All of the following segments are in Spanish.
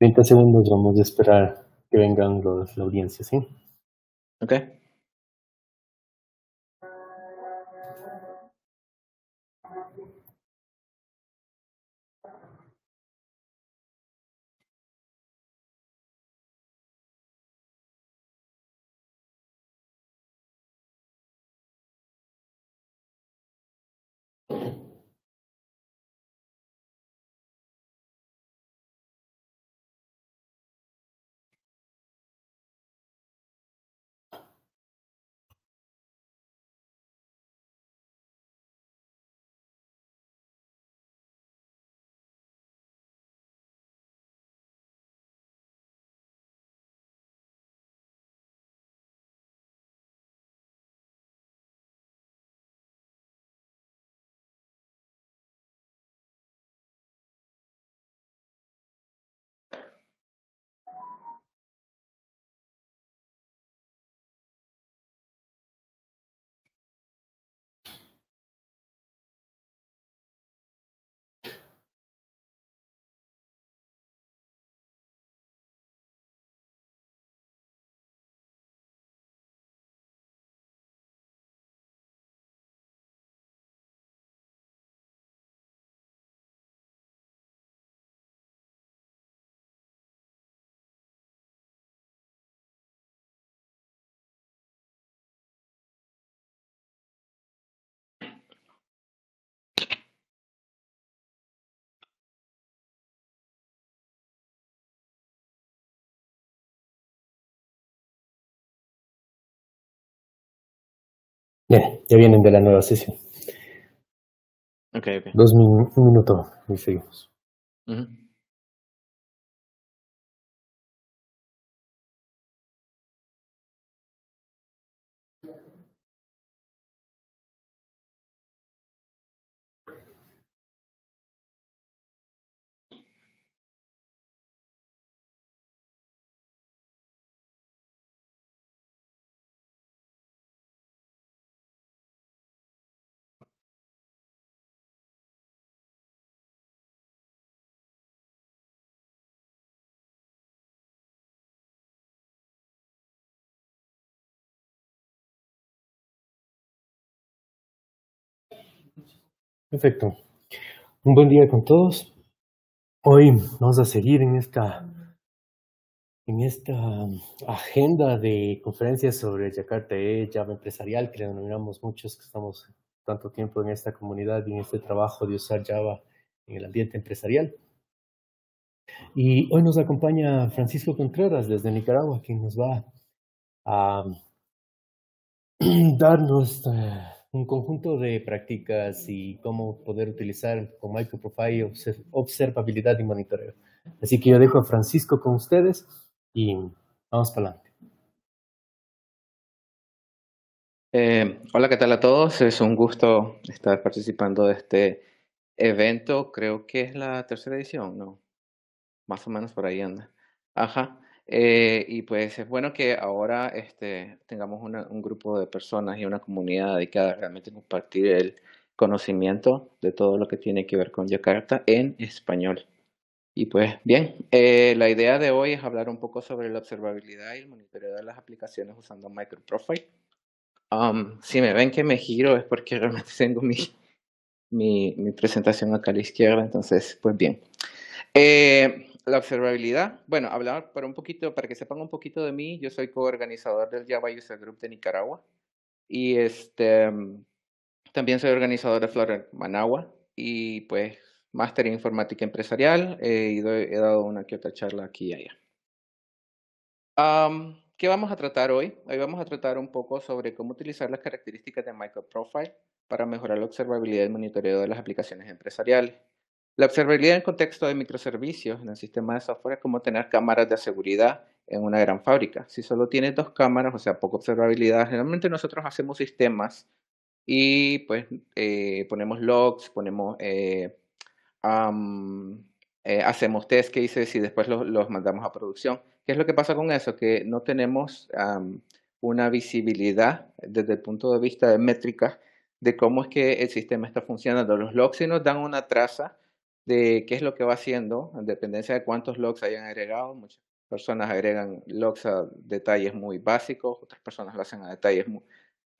30 segundos vamos a esperar que vengan los, la audiencia, ¿sí? Okay. Bien, ya vienen de la nueva sesión. Ok, Dos minutos un minuto y seguimos. Perfecto. Un buen día con todos. Hoy vamos a seguir en esta, en esta um, agenda de conferencias sobre Jakarta E, Java empresarial, que le denominamos muchos que estamos tanto tiempo en esta comunidad y en este trabajo de usar Java en el ambiente empresarial. Y hoy nos acompaña Francisco Contreras desde Nicaragua, quien nos va a um, darnos eh, un conjunto de prácticas y cómo poder utilizar con microprofile observabilidad y monitoreo. Así que yo dejo a Francisco con ustedes y vamos para adelante. Eh, hola, ¿qué tal a todos? Es un gusto estar participando de este evento. Creo que es la tercera edición, ¿no? Más o menos por ahí anda. Ajá. Eh, y pues es bueno que ahora este, tengamos un grupo de personas y una comunidad dedicada realmente a compartir el conocimiento de todo lo que tiene que ver con Yakarta en español. Y pues bien, eh, la idea de hoy es hablar un poco sobre la observabilidad y el monitoreo de las aplicaciones usando MicroProfile. Um, si me ven que me giro es porque realmente tengo mi, mi, mi presentación acá a la izquierda, entonces pues bien. Eh, la observabilidad, bueno, hablar para un poquito, para que sepan un poquito de mí, yo soy coorganizador del Java User Group de Nicaragua y este, también soy organizador de Flora Managua y pues máster en informática empresarial eh, y he dado una que otra charla aquí y allá. ¿Qué vamos a tratar hoy? Hoy vamos a tratar un poco sobre cómo utilizar las características de MicroProfile para mejorar la observabilidad y el monitoreo de las aplicaciones empresariales. La observabilidad en contexto de microservicios en el sistema de software es como tener cámaras de seguridad en una gran fábrica. Si solo tienes dos cámaras, o sea, poca observabilidad, generalmente nosotros hacemos sistemas y pues eh, ponemos logs, ponemos, eh, eh, hacemos test cases y después los, mandamos a producción. ¿Qué es lo que pasa con eso? Que no tenemos una visibilidad desde el punto de vista de métricas de cómo es que el sistema está funcionando. Los logs sí nos dan una traza de qué es lo que va haciendo, en dependencia de cuántos logs hayan agregado. Muchas personas agregan logs a detalles muy básicos, otras personas lo hacen a detalles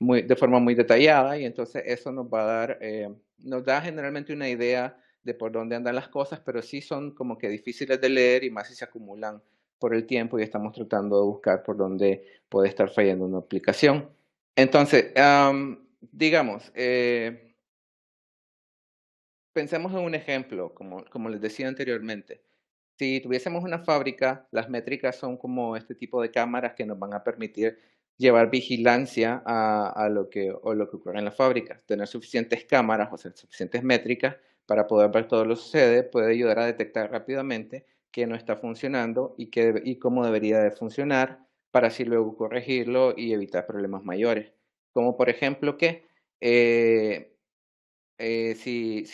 muy, de forma muy detallada y entonces eso nos va a dar, eh, nos da generalmente una idea de por dónde andan las cosas, pero sí son como que difíciles de leer y más si se acumulan por el tiempo y estamos tratando de buscar por dónde puede estar fallando una aplicación. Entonces, digamos, eh, pensemos en un ejemplo, como, les decía anteriormente. Si tuviésemos una fábrica, las métricas son como este tipo de cámaras que nos van a permitir llevar vigilancia a, lo, que, o lo que ocurre en la fábrica. Tener suficientes cámaras o suficientes métricas para poder ver todo lo que sucede puede ayudar a detectar rápidamente qué no está funcionando y, y cómo debería de funcionar para así luego corregirlo y evitar problemas mayores. Como por ejemplo que eh, eh, si,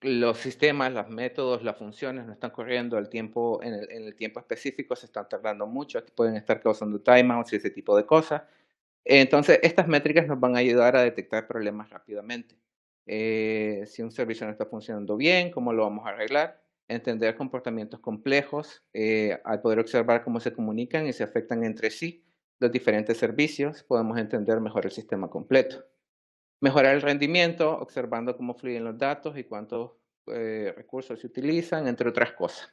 los sistemas, los métodos, las funciones no están corriendo tiempo, en el, tiempo específico, se están tardando mucho, pueden estar causando timeouts y ese tipo de cosas. Entonces, estas métricas nos van a ayudar a detectar problemas rápidamente. Eh, si un servicio no está funcionando bien, cómo lo vamos a arreglar, entender comportamientos complejos, eh, al poder observar cómo se comunican y se afectan entre sí los diferentes servicios, podemos entender mejor el sistema completo mejorar el rendimiento observando cómo fluyen los datos y cuántos eh, recursos se utilizan, entre otras cosas.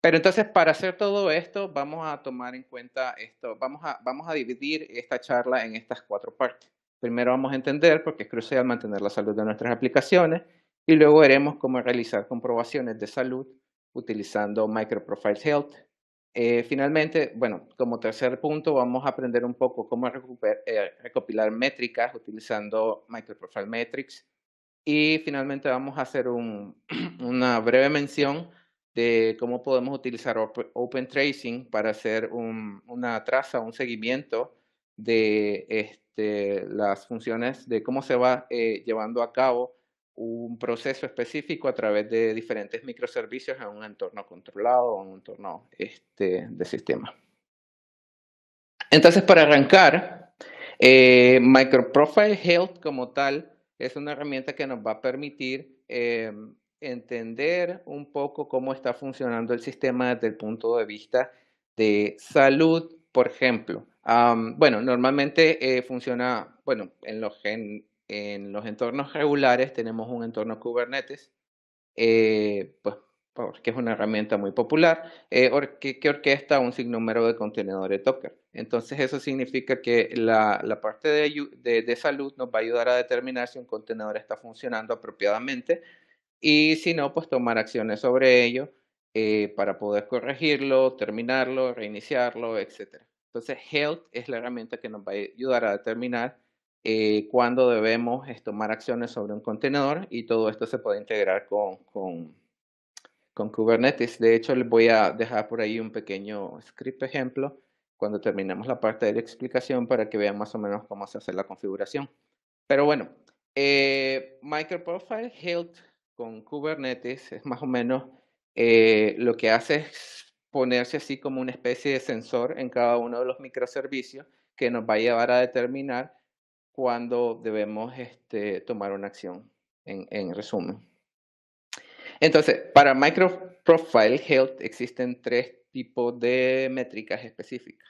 Pero entonces, para hacer todo esto, vamos a tomar en cuenta esto, vamos a, dividir esta charla en estas cuatro partes. Primero vamos a entender por qué es crucial mantener la salud de nuestras aplicaciones y luego veremos cómo realizar comprobaciones de salud utilizando Microprofile Health eh, finalmente, bueno, como tercer punto, vamos a aprender un poco cómo eh, recopilar métricas utilizando Microprofile Metrics. Y finalmente vamos a hacer un, una breve mención de cómo podemos utilizar Open Tracing para hacer una traza, un seguimiento de este, las funciones, de cómo se va eh, llevando a cabo un proceso específico a través de diferentes microservicios a un entorno controlado o un entorno este, de sistema. Entonces, para arrancar, eh, Microprofile Health como tal es una herramienta que nos va a permitir eh, entender un poco cómo está funcionando el sistema desde el punto de vista de salud, por ejemplo. bueno, normalmente eh, funciona, bueno, en los, genes en los entornos regulares tenemos un entorno Kubernetes, eh, pues, que es una herramienta muy popular, eh, que, orquesta un sinnúmero de contenedores Docker. Entonces eso significa que la, la parte de, de, salud nos va a ayudar a determinar si un contenedor está funcionando apropiadamente y si no, pues tomar acciones sobre ello eh, para poder corregirlo, terminarlo, reiniciarlo, etc. Entonces Health es la herramienta que nos va a ayudar a determinar eh, cuándo debemos tomar acciones sobre un contenedor y todo esto se puede integrar con, Kubernetes. De hecho, les voy a dejar por ahí un pequeño script ejemplo cuando terminemos la parte de la explicación para que vean más o menos cómo se hace la configuración. Pero bueno, eh, Microprofile Health con Kubernetes es más o menos eh, lo que hace es ponerse así como una especie de sensor en cada uno de los microservicios que nos va a llevar a determinar cuando debemos este, tomar una acción, en, resumen. Entonces, para Profile Health existen tres tipos de métricas específicas.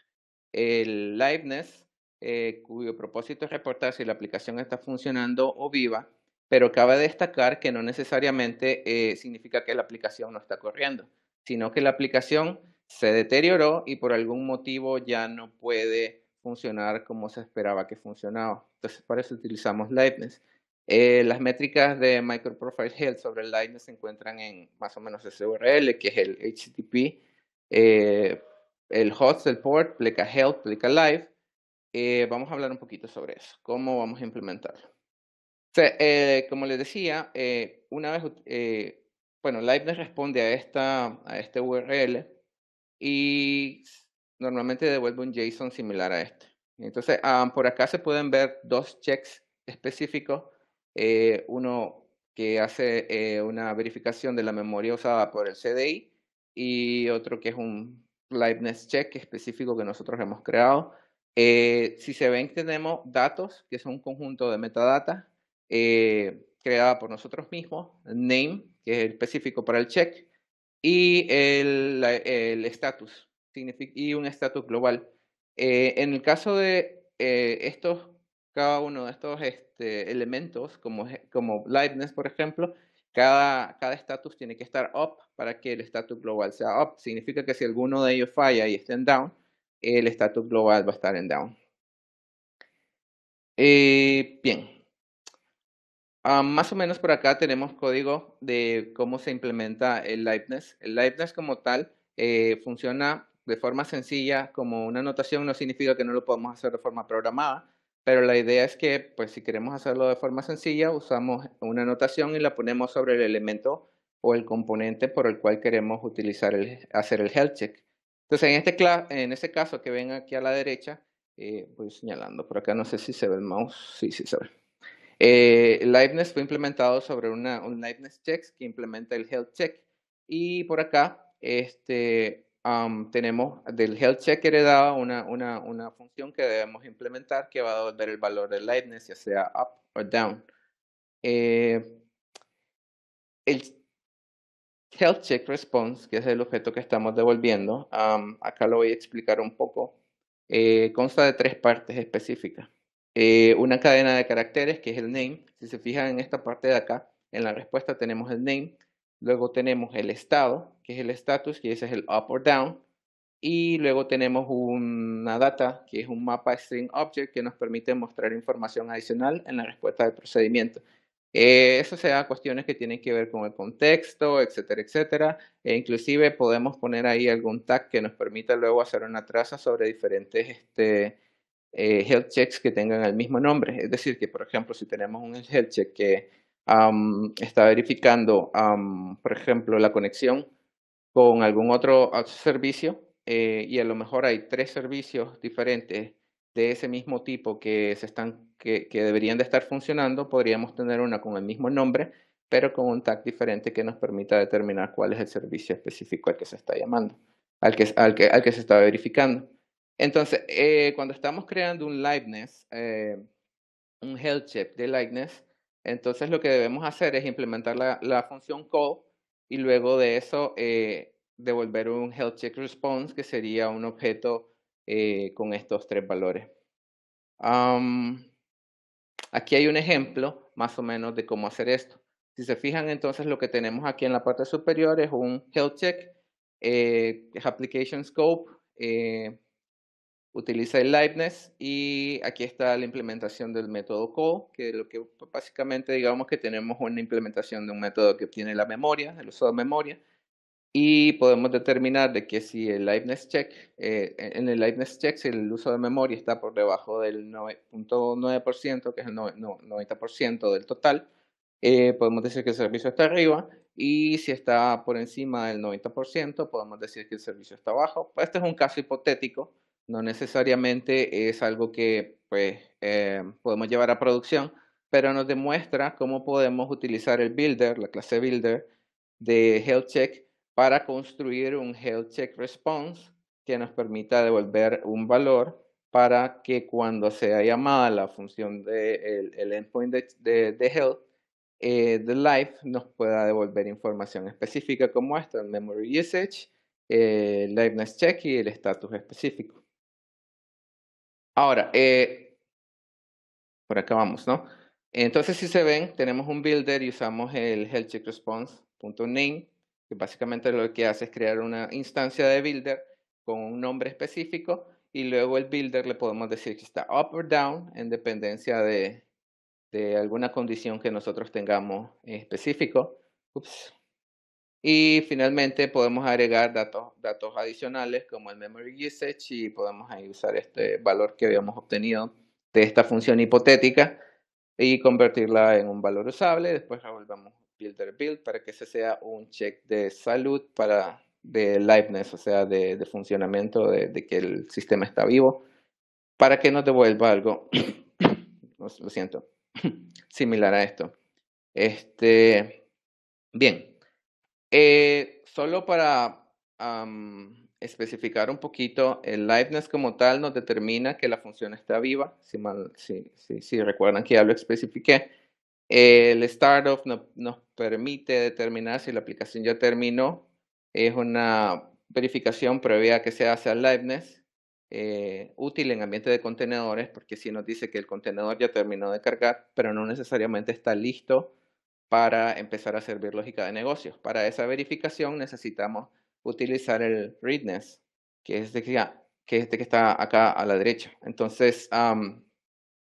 El liveness, eh, cuyo propósito es reportar si la aplicación está funcionando o viva, pero cabe destacar que no necesariamente eh, significa que la aplicación no está corriendo, sino que la aplicación se deterioró y por algún motivo ya no puede funcionar como se esperaba que funcionaba. Entonces, para eso utilizamos Lightness. Eh, las métricas de Microprofile Health sobre Lightness se encuentran en más o menos ese URL, que es el HTTP, eh, el host, el port, pleca health, pleca live. Eh, vamos a hablar un poquito sobre eso, cómo vamos a implementarlo. como les decía, una vez, bueno, Lightness responde a, esta, a este URL y normalmente devuelve un JSON similar a este. Entonces, por acá se pueden ver dos checks específicos. Eh, uno que hace eh, una verificación de la memoria usada por el CDI y otro que es un liveness check específico que nosotros hemos creado. Eh, si se ven, tenemos datos, que es un conjunto de metadata creada por nosotros mismos, name, que es específico para el check, y el status, y un status global eh, en el caso de eh, estos, cada uno de estos este, elementos, como, como Lightness, por ejemplo, cada estatus tiene que estar up para que el status global sea up. Significa que si alguno de ellos falla y está en down, el status global va a estar en down. Eh, bien. Ah, más o menos por acá tenemos código de cómo se implementa el Lightness. El Lightness como tal funciona de forma sencilla como una anotación no significa que no lo podamos hacer de forma programada, pero la idea es que, pues si queremos hacerlo de forma sencilla, usamos una anotación y la ponemos sobre el elemento o el componente por el cual queremos utilizar el, hacer el health check. Entonces, en este, en este caso que ven aquí a la derecha, eh, voy señalando por acá, no sé si se ve el mouse, sí, sí se ve. Eh, Liveness fue implementado sobre una, un Liveness Checks que implementa el Health Check. Y por acá, este, tenemos del health check heredado una, una, una, función que debemos implementar que va a devolver el valor de lightness, ya sea up o down. Eh, el health check response, que es el objeto que estamos devolviendo, acá lo voy a explicar un poco, eh, consta de tres partes específicas. Eh, una cadena de caracteres, que es el name. Si se fijan en esta parte de acá, en la respuesta tenemos el name Luego tenemos el estado, que es el status, que ese es el up or down. Y luego tenemos una data, que es un mapa string object, que nos permite mostrar información adicional en la respuesta del procedimiento. Eh, eso sea cuestiones que tienen que ver con el contexto, etcétera, etcétera. E inclusive podemos poner ahí algún tag que nos permita luego hacer una traza sobre diferentes este, eh, health checks que tengan el mismo nombre. Es decir, que por ejemplo, si tenemos un health check que está verificando, por ejemplo, la conexión con algún otro servicio eh, y a lo mejor hay tres servicios diferentes de ese mismo tipo que, se están, que, deberían de estar funcionando, podríamos tener una con el mismo nombre, pero con un tag diferente que nos permita determinar cuál es el servicio específico al que se está llamando, al que, al que, al que se está verificando. Entonces, eh, cuando estamos creando un liveness, eh, un health check de liveness, entonces lo que debemos hacer es implementar la, función call y luego de eso eh, devolver un health check response que sería un objeto eh, con estos tres valores. aquí hay un ejemplo más o menos de cómo hacer esto. Si se fijan entonces lo que tenemos aquí en la parte superior es un health check, eh, application scope, utiliza el Leibniz y aquí está la implementación del método co que lo que básicamente digamos que tenemos una implementación de un método que obtiene la memoria, el uso de memoria, y podemos determinar de que si el Leibniz check, eh, e-, en el Leibniz check, si el uso de memoria está por debajo del 9.9%, que es el 90% del total, eh, podemos decir que el servicio está arriba, y si está por encima del 90%, podemos decir que el servicio está abajo. Este es un caso hipotético, no necesariamente es algo que pues, eh, podemos llevar a producción, pero nos demuestra cómo podemos utilizar el builder, la clase builder de health check para construir un health check response que nos permita devolver un valor para que cuando sea llamada la función del de el endpoint de, health, eh, life nos pueda devolver información específica como esta, el memory usage, eh, liveness check y el status específico. Ahora, eh, por acá vamos, ¿no? Entonces, si se ven, tenemos un builder y usamos el healthcheckresponse.name, que básicamente lo que hace es crear una instancia de builder con un nombre específico y luego el builder le podemos decir que está up or down en dependencia de, de, alguna condición que nosotros tengamos específico. Ups, y finalmente podemos agregar datos, datos adicionales como el memory usage y podemos ahí usar este valor que habíamos obtenido de esta función hipotética y convertirla en un valor usable. Después volvamos builder build para que ese sea un check de salud para de liveness, o sea, de, funcionamiento, de, que el sistema está vivo, para que nos devuelva algo, lo siento, similar a esto. Este, bien, eh, solo para especificar un poquito, el liveness como tal nos determina que la función está viva, si, recuerdan que ya lo especifiqué. El startup no, nos permite determinar si la aplicación ya terminó. Es una verificación previa que se hace al liveness, eh, útil en ambiente de contenedores, porque si nos dice que el contenedor ya terminó de cargar, pero no necesariamente está listo para empezar a servir lógica de negocios. Para esa verificación necesitamos utilizar el readness, que es este que, ah, que está acá a la derecha. Entonces,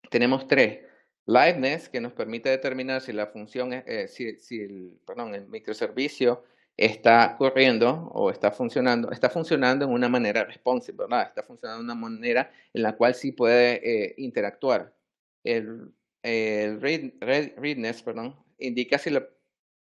tenemos tres. Liveness, que nos permite determinar si la función, eh, si, el, microservicio está corriendo o está funcionando, está funcionando en una manera responsive, ¿verdad? Está funcionando de una manera en la cual sí puede eh, interactuar. El, readness, perdón, indica si la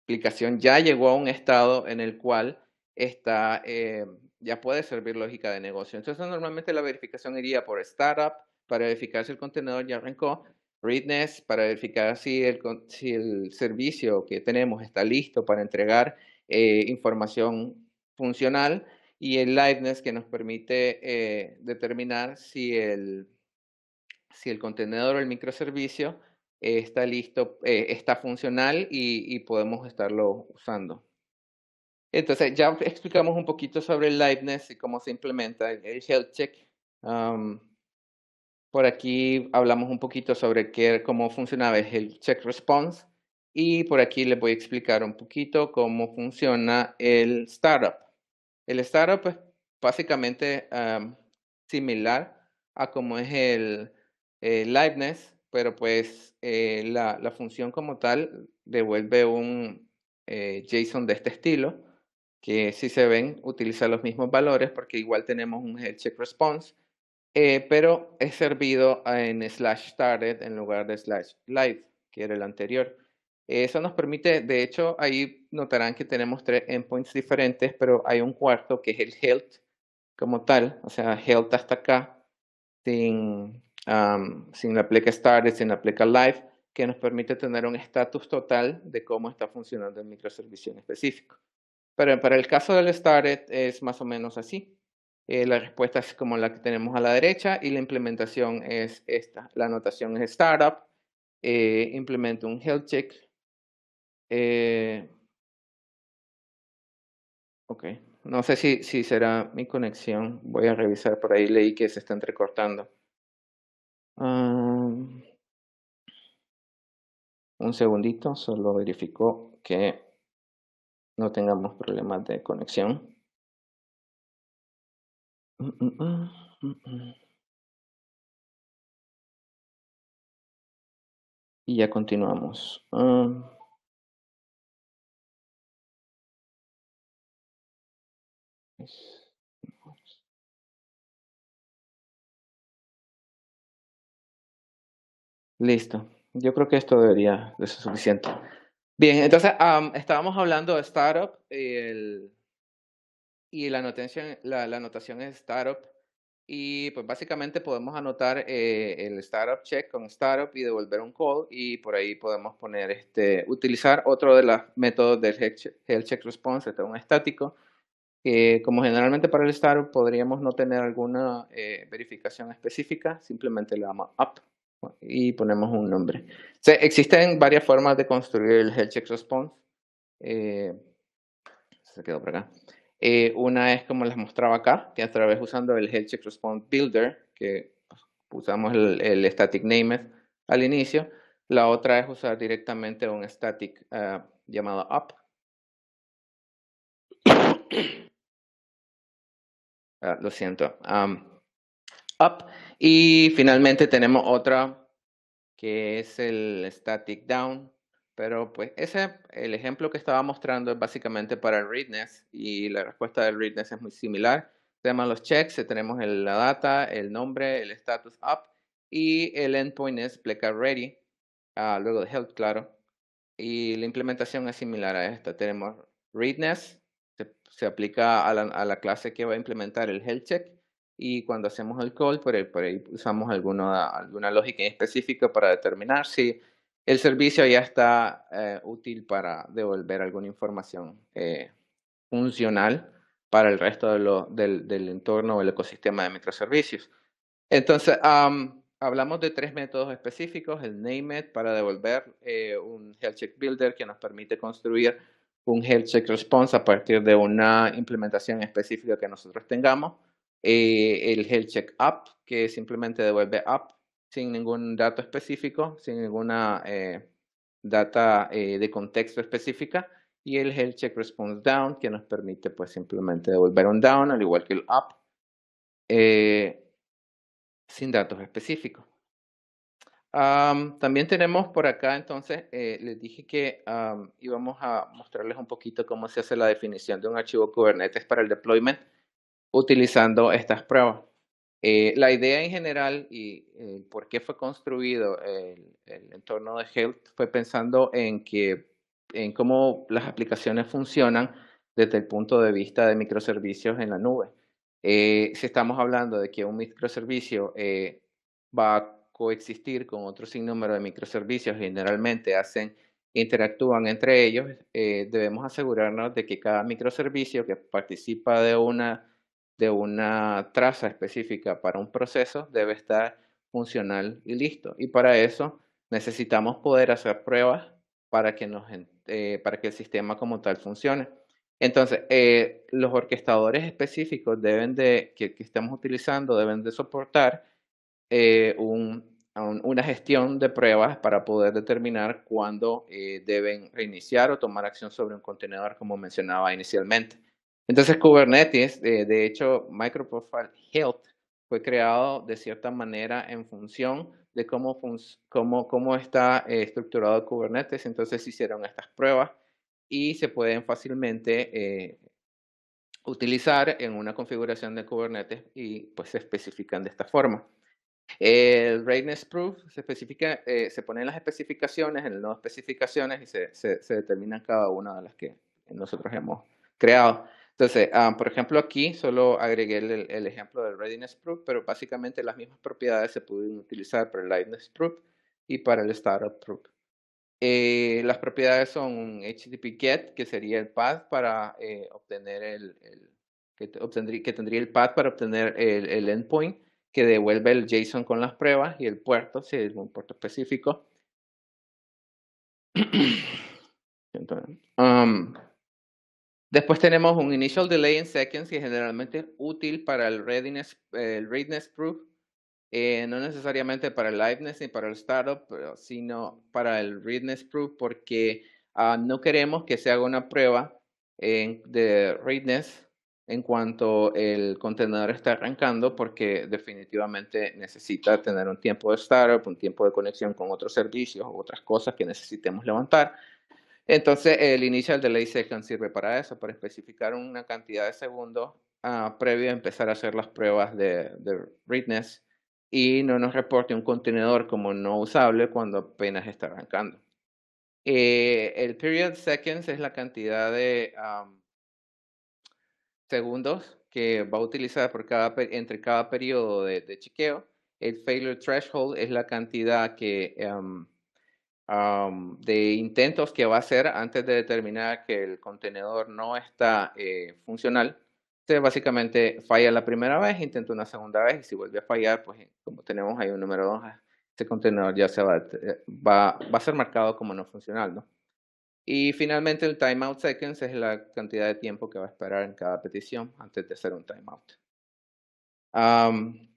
aplicación ya llegó a un estado en el cual está, eh, ya puede servir lógica de negocio. Entonces, normalmente la verificación iría por startup para verificar si el contenedor ya arrancó, readiness para verificar si el, si el servicio que tenemos está listo para entregar eh, información funcional y el lightness, que nos permite eh, determinar si el, si el contenedor o el microservicio está listo, eh, está funcional y, podemos estarlo usando. Entonces, ya explicamos un poquito sobre el liveness y cómo se implementa el health check. por aquí hablamos un poquito sobre qué, cómo funcionaba el check response y por aquí les voy a explicar un poquito cómo funciona el startup. El startup básicamente similar a cómo es el, el pero pues eh, la, la, función como tal devuelve un eh, JSON de este estilo, que si se ven utiliza los mismos valores porque igual tenemos un health check response, eh, pero es servido en slash started en lugar de slash live, que era el anterior. Eso nos permite, de hecho, ahí notarán que tenemos tres endpoints diferentes, pero hay un cuarto que es el health como tal, o sea, health hasta acá, sin, sin la pleca Started, sin la pleca Live, que nos permite tener un estatus total de cómo está funcionando el microservicio en específico. Pero para el caso del Started es más o menos así. Eh, la respuesta es como la que tenemos a la derecha y la implementación es esta. La anotación es startup, eh, implemento un health check. Eh, ok, no sé si, si será mi conexión. Voy a revisar por ahí, leí que se está entrecortando un segundito, solo verifico que no tengamos problemas de conexión. Mm, mm, mm, y ya continuamos. Listo. Yo creo que esto debería de ser suficiente. Bien, entonces estábamos hablando de startup y, la, anotación, la, anotación es startup. Y pues básicamente podemos anotar eh, el startup check con startup y devolver un call y por ahí podemos poner este, utilizar otro de los métodos del health check response, este es un estático, como generalmente para el startup podríamos no tener alguna eh, verificación específica, simplemente le damos up y ponemos un nombre. existen varias formas de construir el health check response. Eh, se quedó por acá. Eh, una es como les mostraba acá, que a través usando el health check response builder, que usamos el, static name al inicio. La otra es usar directamente un static ah, llamado up. Ah, lo siento up. Y finalmente tenemos otra que es el static down. Pero pues ese, el ejemplo que estaba mostrando es básicamente para el readness y la respuesta del readness es muy similar. Tenemos los checks, tenemos la data, el nombre, el status up y el endpoint es pleca ready, ah, luego de health, claro. Y la implementación es similar a esta. Tenemos readness, se, aplica a la clase que va a implementar el health check y cuando hacemos el call, por ahí usamos alguna, alguna lógica específica para determinar si el servicio ya está eh, útil para devolver alguna información eh, funcional para el resto del, del, entorno o el ecosistema de microservicios. Entonces, hablamos de tres métodos específicos, el NAMED para devolver eh, un Health Check Builder que nos permite construir un Health Check Response a partir de una implementación específica que nosotros tengamos eh, el health check up, que simplemente devuelve up sin ningún dato específico, sin ninguna eh, data eh, de contexto específica, y el health check response down, que nos permite pues simplemente devolver un down, al igual que el up, sin datos específicos. también tenemos por acá, entonces, les dije que íbamos a mostrarles un poquito cómo se hace la definición de un archivo Kubernetes para el deployment utilizando estas pruebas. Eh, la idea en general y eh, por qué fue construido el, entorno de Health fue pensando en, que, en cómo las aplicaciones funcionan desde el punto de vista de microservicios en la nube. Eh, si estamos hablando de que un microservicio va a coexistir con otro sinnúmero de microservicios, generalmente hacen, interactúan entre ellos, debemos asegurarnos de que cada microservicio que participa de una de una traza específica para un proceso debe estar funcional y listo. Y para eso necesitamos poder hacer pruebas para que, nos, eh, para que el sistema como tal funcione. Entonces, eh, los orquestadores específicos deben de, que, estamos utilizando deben de soportar eh, una gestión de pruebas para poder determinar cuándo deben reiniciar o tomar acción sobre un contenedor, como mencionaba inicialmente. Entonces Kubernetes, eh, de hecho, Microprofile Health fue creado de cierta manera en función de cómo, está eh, estructurado Kubernetes. Entonces se hicieron estas pruebas y se pueden fácilmente eh, utilizar en una configuración de Kubernetes y pues se especifican de esta forma. El Readiness Proof se, especifica, eh, se ponen las especificaciones, en no especificaciones y se, se, se, determinan cada una de las que nosotros hemos creado. Entonces, ah, por ejemplo, aquí solo agregué el, ejemplo del readiness proof, pero básicamente las mismas propiedades se pueden utilizar para el lightness proof y para el startup proof. Eh, las propiedades son HTTP GET, que sería el path eh, para obtener el, que, obtendría, que, tendría el path para obtener el, endpoint, que devuelve el JSON con las pruebas y el puerto, si es un puerto específico. Entonces, um, Después tenemos un initial delay in seconds que generalmente es útil para el readiness, el readiness proof, eh, no necesariamente para el liveness ni para el startup, pero sino para el readiness proof porque ah, no queremos que se haga una prueba en, de readiness en cuanto el contenedor está arrancando porque definitivamente necesita tener un tiempo de startup, un tiempo de conexión con otros servicios u otras cosas que necesitemos levantar. Entonces, el initial delay second sirve para eso, para especificar una cantidad de segundos ah, previo a empezar a hacer las pruebas de, de readness y no nos reporte un contenedor como no usable cuando apenas está arrancando. Eh, el period seconds es la cantidad de segundos que va a utilizar entre cada periodo de, chequeo. El failure threshold es la cantidad que de intentos que va a hacer antes de determinar que el contenedor no está eh, funcional. Entonces, básicamente falla la primera vez, intenta una segunda vez y si vuelve a fallar, pues eh, como tenemos ahí un número 2, este contenedor ya se va, eh, va, va a ser marcado como no funcional, ¿no? Y finalmente el timeout seconds es la cantidad de tiempo que va a esperar en cada petición antes de hacer un timeout. Um,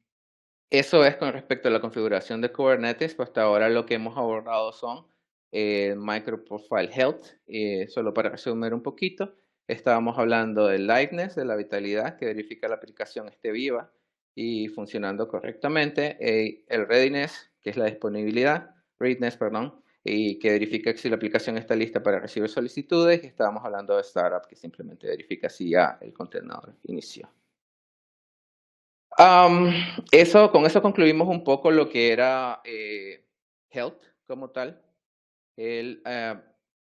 eso es con respecto a la configuración de Kubernetes. Pues hasta ahora lo que hemos abordado son eh, Microprofile Health. Eh, solo para resumir un poquito, estábamos hablando del Lightness, de la vitalidad, que verifica la aplicación esté viva y funcionando correctamente. Eh, el readiness, que es la disponibilidad, readiness, perdón, y que verifica si la aplicación está lista para recibir solicitudes. Y estábamos hablando de startup, que simplemente verifica si ya el contenedor inició eso, con eso concluimos un poco lo que era eh, health como tal, el, eh,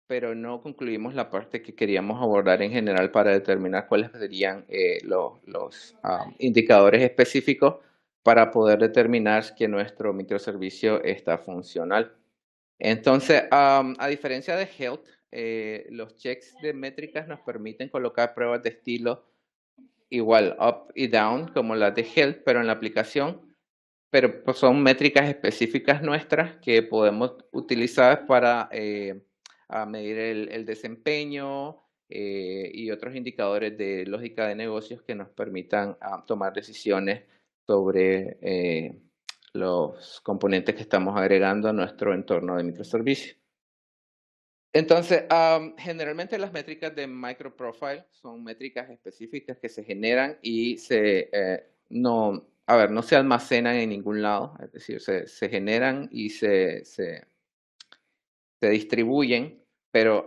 pero no concluimos la parte que queríamos abordar en general para determinar cuáles serían eh, los, los indicadores específicos para poder determinar que nuestro microservicio está funcional. Entonces, a diferencia de health, los checks de métricas nos permiten colocar pruebas de estilo igual up y down, como la de health, pero en la aplicación, pero pues, son métricas específicas nuestras que podemos utilizar para eh, medir el, desempeño eh, y otros indicadores de lógica de negocios que nos permitan ah, tomar decisiones sobre eh, los componentes que estamos agregando a nuestro entorno de microservicios. Entonces, generalmente las métricas de microprofile son métricas específicas que se generan y se eh, no, a ver, no se almacenan en ningún lado, es decir, se, generan y se, se, distribuyen, pero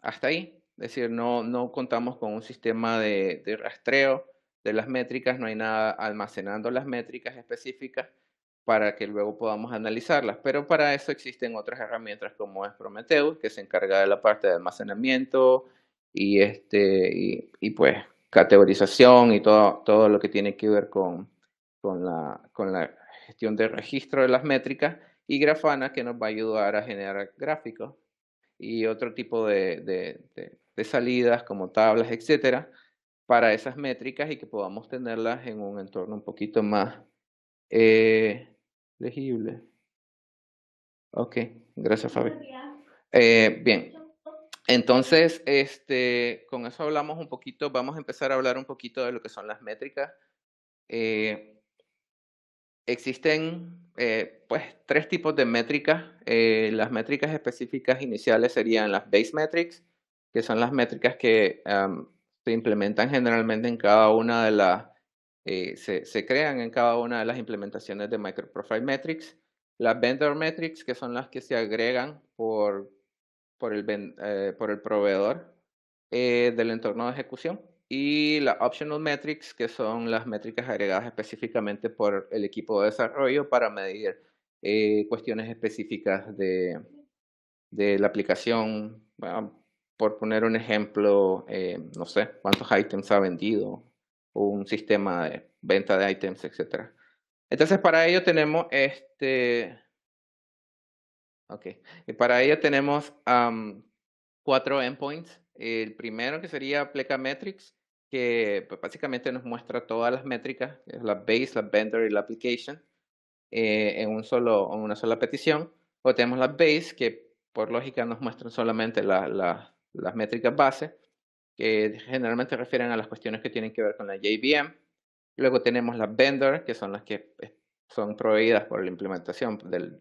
hasta ahí. Es decir, no, no contamos con un sistema de rastreo de las métricas, no hay nada almacenando las métricas específicas para que luego podamos analizarlas. Pero para eso existen otras herramientas como es Prometheus, que se encarga de la parte de almacenamiento y, este, y, y pues categorización y todo, todo lo que tiene que ver con, con, la, con la gestión de registro de las métricas y Grafana que nos va a ayudar a generar gráficos y otro tipo de, de, de, de salidas como tablas, etcétera, para esas métricas y que podamos tenerlas en un entorno un poquito más eh, legible. Ok, gracias Fabi. Eh, bien, entonces, este, con eso hablamos un poquito, vamos a empezar a hablar un poquito de lo que son las métricas. Eh, existen eh, pues tres tipos de métricas. Eh, las métricas específicas iniciales serían las base metrics, que son las métricas que se implementan generalmente en cada una de las eh, se, crean en cada una de las implementaciones de MicroProfile Metrics. Las vendor metrics, que son las que se agregan por, por, el, eh, por el proveedor eh, del entorno de ejecución. Y las optional metrics, que son las métricas agregadas específicamente por el equipo de desarrollo para medir cuestiones específicas de, de la aplicación. por poner un ejemplo, no sé, cuántos items ha vendido, un sistema de venta de ítems, etcétera. Entonces, para ello tenemos este... Ok. Y para ello tenemos cuatro endpoints. El primero que sería Metrics, que pues, básicamente nos muestra todas las métricas, la base, la vendor y la application, eh, en, un solo, en una sola petición. O tenemos la base, que por lógica nos muestra solamente la, la, las métricas base que generalmente refieren a las cuestiones que tienen que ver con la JVM. Luego tenemos las vendor, que son las que eh, son proveídas por la implementación del,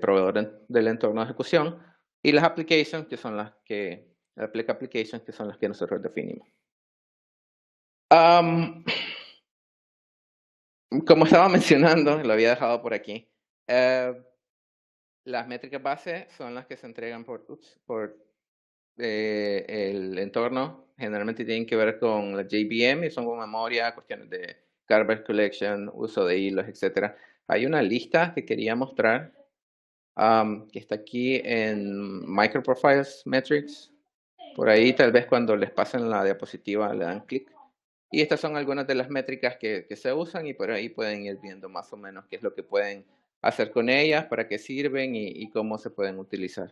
proveedor del entorno de ejecución, y las applications, que son las que, application que son las que nosotros definimos. como estaba mencionando, lo había dejado por aquí, eh, las métricas base son las que se entregan por, por eh, el entorno generalmente tienen que ver con la JVM y son con memoria, cuestiones de garbage collection, uso de hilos, etc. Hay una lista que quería mostrar que está aquí en Microprofiles Metrics. Por ahí tal vez cuando les pasen la diapositiva le dan clic. Y estas son algunas de las métricas que, que se usan y por ahí pueden ir viendo más o menos qué es lo que pueden hacer con ellas, para qué sirven y cómo se pueden utilizar.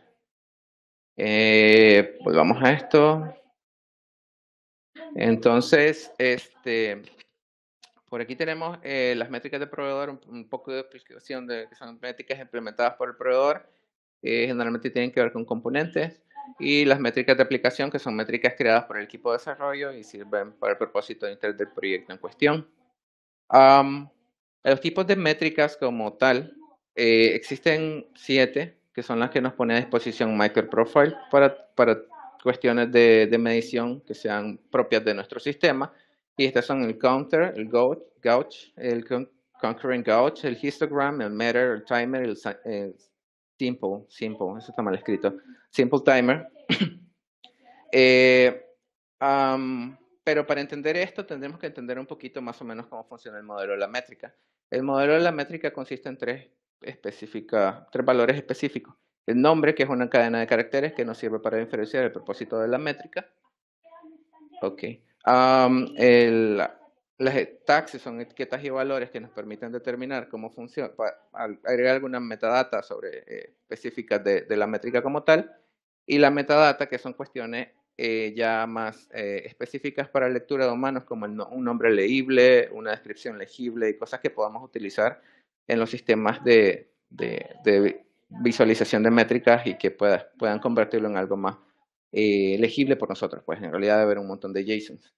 Eh, volvamos pues a esto. Entonces, este, por aquí tenemos eh, las métricas de proveedor, un, poco de explicación de que son métricas implementadas por el proveedor. Eh, generalmente tienen que ver con componentes y las métricas de aplicación, que son métricas creadas por el equipo de desarrollo y sirven para el propósito del proyecto en cuestión. los tipos de métricas como tal, eh, existen siete que son las que nos pone a disposición MicroProfile para, para cuestiones de, de, medición que sean propias de nuestro sistema. Y estas son el counter, el gauge, el concurrent gauge, el histogram, el meter, el timer, el, simple, simple, eso está mal escrito, simple timer. Eh, pero para entender esto tendremos que entender un poquito más o menos cómo funciona el modelo de la métrica. El modelo de la métrica consiste en tres específica, tres valores específicos. El nombre, que es una cadena de caracteres que nos sirve para diferenciar el propósito de la métrica. Ok. las taxis son etiquetas y valores que nos permiten determinar cómo funciona, agregar alguna metadata sobre eh, específicas de, la métrica como tal, y la metadata que son cuestiones eh, ya más eh, específicas para lectura de humanos como un nombre leíble, una descripción legible y cosas que podamos utilizar en los sistemas de, visualización de métricas y que pueda, puedan convertirlo en algo más eh, legible por nosotros. Pues en realidad debe haber un montón de JSONs.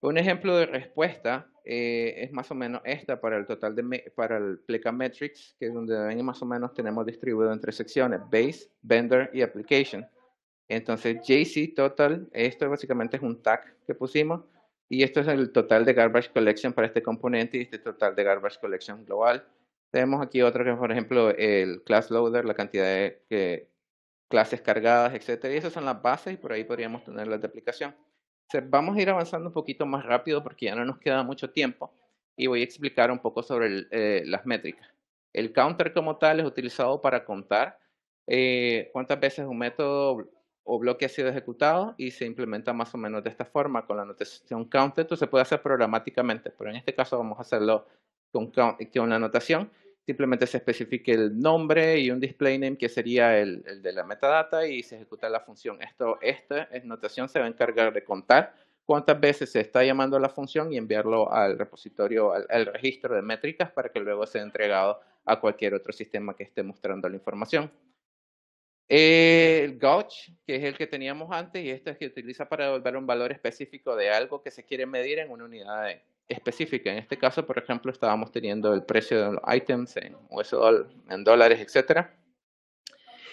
Un ejemplo de respuesta eh, es más o menos esta para el total de para el Pleca Metrics, que es donde más o menos tenemos distribuido en tres secciones: Base, Vendor y Application. Entonces, JC Total, esto básicamente es un tag que pusimos, y esto es el total de garbage collection para este componente y este total de garbage collection global. Tenemos aquí otro que por ejemplo, el class loader, la cantidad de clases cargadas, etcétera. Y esas son las bases y por ahí podríamos tener las de aplicación. vamos a ir avanzando un poquito más rápido porque ya no nos queda mucho tiempo y voy a explicar un poco sobre eh, las métricas. El counter como tal es utilizado para contar eh, cuántas veces un método o bloque ha sido ejecutado y se implementa más o menos de esta forma con la notación counter. Esto se puede hacer programáticamente, pero en este caso vamos a hacerlo con, con la notación simplemente se especifique el nombre y un display name que sería el, de la metadata y se ejecuta la función. Esto, esta notación se va a encargar de contar cuántas veces se está llamando la función y enviarlo al repositorio, al, registro de métricas para que luego sea entregado a cualquier otro sistema que esté mostrando la información. El gauge, que es el que teníamos antes, y este es que utiliza para devolver un valor específico de algo que se quiere medir en una unidad de, específica. En este caso, por ejemplo, estábamos teniendo el precio de los items en en dólares, etc.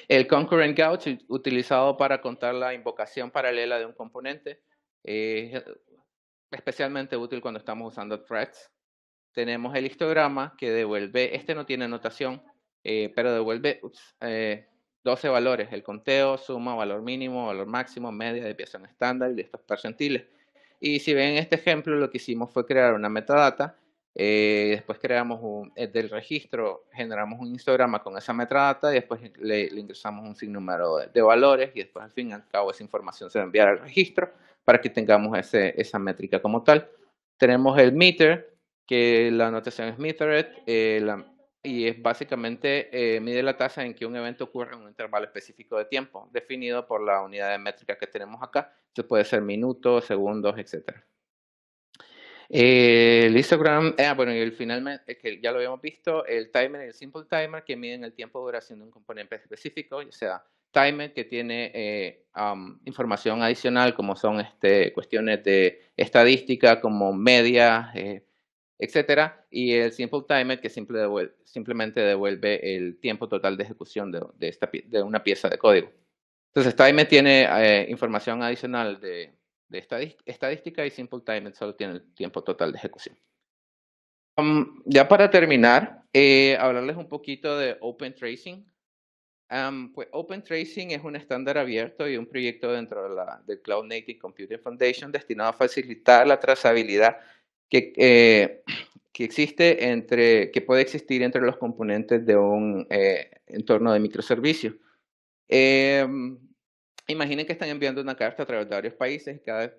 El concurrent gauge utilizado para contar la invocación paralela de un componente es eh, especialmente útil cuando estamos usando threads. Tenemos el histograma que devuelve, este no tiene notación, eh, pero devuelve 12 eh, valores, el conteo, suma, valor mínimo, valor máximo, media, desviación estándar y estos percentiles y si ven en este ejemplo, lo que hicimos fue crear una metadata. Eh, después creamos un, eh, del registro, generamos un histograma con esa metadata y después le, ingresamos un sinnúmero de, valores y después al fin y al cabo esa información se va a enviar al registro para que tengamos ese, esa métrica como tal. Tenemos el meter, que la anotación es metered, eh, la, y es básicamente eh, mide la tasa en que un evento ocurre en un intervalo específico de tiempo, definido por la unidad de métrica que tenemos acá. Esto puede ser minutos, segundos, etc. Eh, el histogram, ah, bueno, y finalmente, es eh, que ya lo habíamos visto, el timer y el simple timer que miden el tiempo de duración de un componente específico, o sea, timer que tiene um, información adicional como son este, cuestiones de estadística, como medias, etcétera, y el simple timer que simplemente devuelve el tiempo total de ejecución de, de, esta, de una pieza de código. Entonces, timer tiene eh, información adicional de, estadística y simple timer solo tiene el tiempo total de ejecución. Um, ya para terminar, eh, hablarles un poquito de Open Tracing. Um, pues Open Tracing es un estándar abierto y un proyecto dentro de la, del Cloud Native Computing Foundation destinado a facilitar la trazabilidad que, eh, que, existe entre, que puede existir entre los componentes de un eh, entorno de microservicios. Em, imaginen que están enviando una carta a través de varios países y cada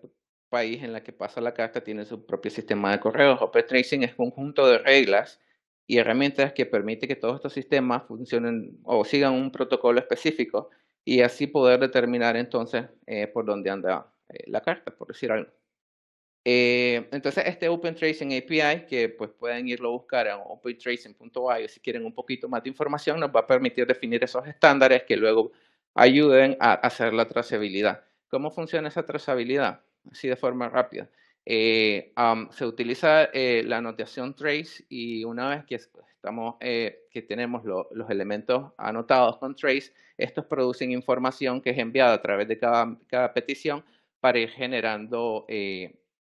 país en la que pasa la carta tiene su propio sistema de correos. Open Tracing es un conjunto de reglas y herramientas que permite que todos estos sistemas funcionen o sigan un protocolo específico y así poder determinar entonces eh, por dónde anda la carta, por decir algo. Eh, entonces, este Open Tracing API, que pues pueden irlo a buscar en opentracing.io si quieren un poquito más de información, nos va a permitir definir esos estándares que luego ayuden a hacer la trazabilidad. ¿Cómo funciona esa trazabilidad? Así de forma rápida. Eh, se utiliza eh, la anotación trace y una vez que, estamos, que tenemos los elementos anotados con trace, estos producen información que es enviada a través de cada, cada petición para ir generando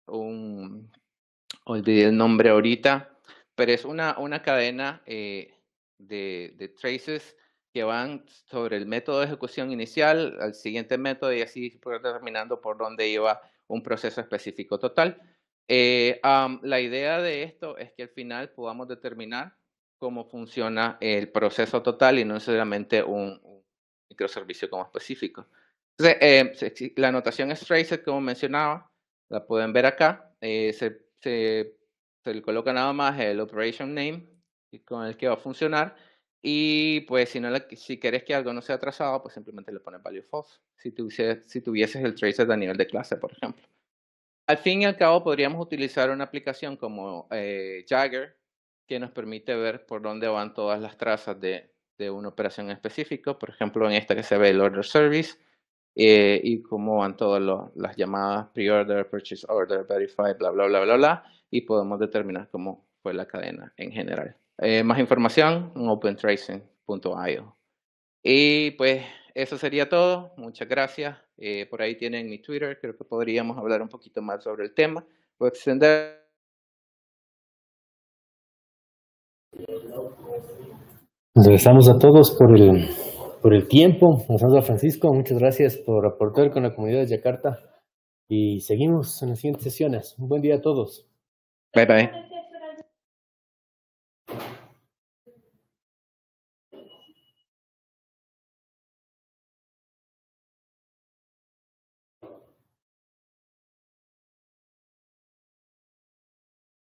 un, olvidé el nombre ahorita, pero es una, una cadena eh, de, de, traces que van sobre el método de ejecución inicial al siguiente método y así determinando por dónde iba un proceso específico total. Eh, la idea de esto es que al final podamos determinar cómo funciona el proceso total y no necesariamente un, microservicio como específico. Entonces, eh, la anotación es traces como mencionaba, la pueden ver acá. Eh, se, se, le coloca nada más el operation name con el que va a funcionar. Y pues si, no si quieres que algo no sea trazado, pues simplemente le pones value false. Si, si tuvieses el tracer a nivel de clase, por ejemplo. Al fin y al cabo, podríamos utilizar una aplicación como eh, Jagger, que nos permite ver por dónde van todas las trazas de, de una operación específica. Por ejemplo, en esta que se ve el order service, eh, y cómo van todas las llamadas pre-order, purchase order, verify, bla, bla, bla, bla, bla, y podemos determinar cómo fue la cadena en general. Eh, más información en opentracing.io. Y pues eso sería todo. Muchas gracias. Eh, por ahí tienen mi Twitter. Creo que podríamos hablar un poquito más sobre el tema. Voy a extender. a todos por el por el tiempo. Monsanto Francisco, muchas gracias por aportar con la comunidad de Yakarta y seguimos en las siguientes sesiones. Un buen día a todos. Bye bye.